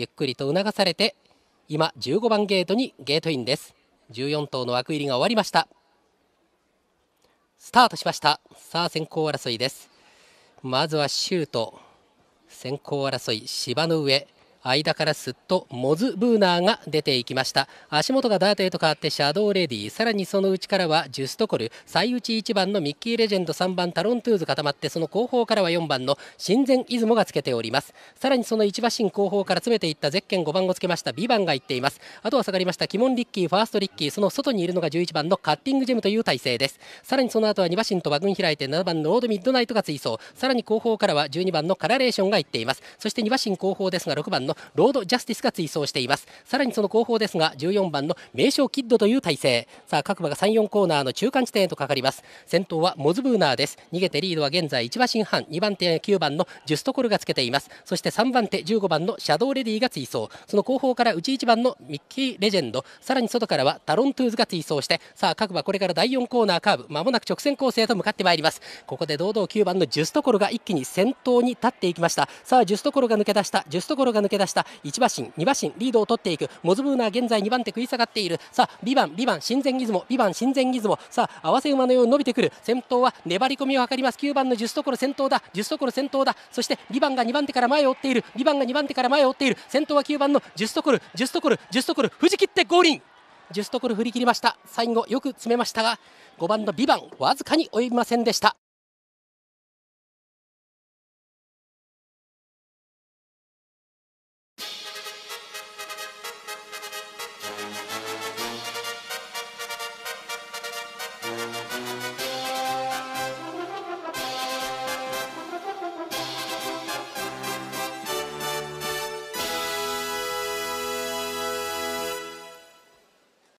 ゆっくりと促されて今15番ゲートにゲートインです14頭の枠入りが終わりましたスタートしましたさあ先行争いですまずはシュート先行争い芝の上間からすっとモズブーナーが出ていきました足元がダートへと変わってシャドーレディさらにその内からはジュストコル最内1番のミッキーレジェンド3番タロントゥーズ固まってその後方からは4番の神前出雲がつけておりますさらにその1馬身後方から詰めていったゼッケン5番をつけましたビバンがいっていますあとは下がりましたキモンリッキーファーストリッキーその外にいるのが11番のカッティングジェムという体勢ですさらにその後は2馬身と馬群開いて7番のロードミッドナイトが追走さらに後方からは12番のカラレーションがいっていますそして2馬身後方ですが6番ののロードジャスティスが追走していますさらにその後方ですが14番の名将キッドという体勢さあ各馬が3、4コーナーの中間地点へとかかります先頭はモズブーナーです逃げてリードは現在1馬身半2番手9番のジュストコルがつけていますそして3番手15番のシャドーレディが追走その後方から内1番のミッキーレジェンドさらに外からはタロントゥーズが追走してさあ各馬これから第4コーナーカーブまもなく直線コースへと向かってまいりますここで堂々9番のジュストコルが一気に先頭に立っていきましたさあジュストコルが抜け出したジュストコルが抜け出した1馬身2馬身リードを取っていくモズブーナー現在2番手食い下がっているさあ美番、美版新前出雲美版新前ずも。さあ合わせ馬のように伸びてくる先頭は粘り込みを図ります9番のジュストコロ先頭だジュストコロ先頭だそしてバンが2番手から前を追っているバンが2番手から前を追っている先頭は9番のジュストコルジュストコルジュストコル藤切ってゴーリンジュストコル振り切りました最後よく詰めましたが5番のビバンわずかに及びませんでした